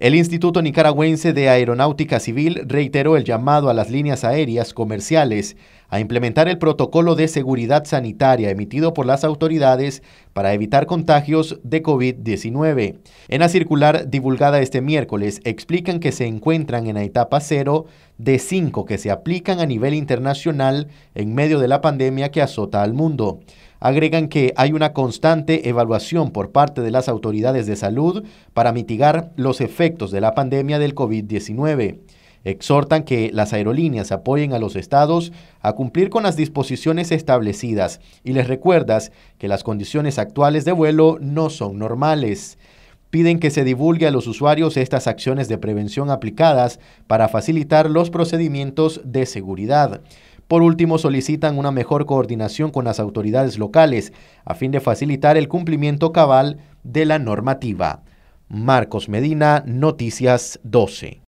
El Instituto Nicaragüense de Aeronáutica Civil reiteró el llamado a las líneas aéreas comerciales a implementar el protocolo de seguridad sanitaria emitido por las autoridades para evitar contagios de COVID-19. En la circular divulgada este miércoles explican que se encuentran en la etapa cero de cinco que se aplican a nivel internacional en medio de la pandemia que azota al mundo. Agregan que hay una constante evaluación por parte de las autoridades de salud para mitigar los efectos de la pandemia del COVID-19. Exhortan que las aerolíneas apoyen a los estados a cumplir con las disposiciones establecidas y les recuerdas que las condiciones actuales de vuelo no son normales piden que se divulgue a los usuarios estas acciones de prevención aplicadas para facilitar los procedimientos de seguridad. Por último, solicitan una mejor coordinación con las autoridades locales a fin de facilitar el cumplimiento cabal de la normativa. Marcos Medina, Noticias 12.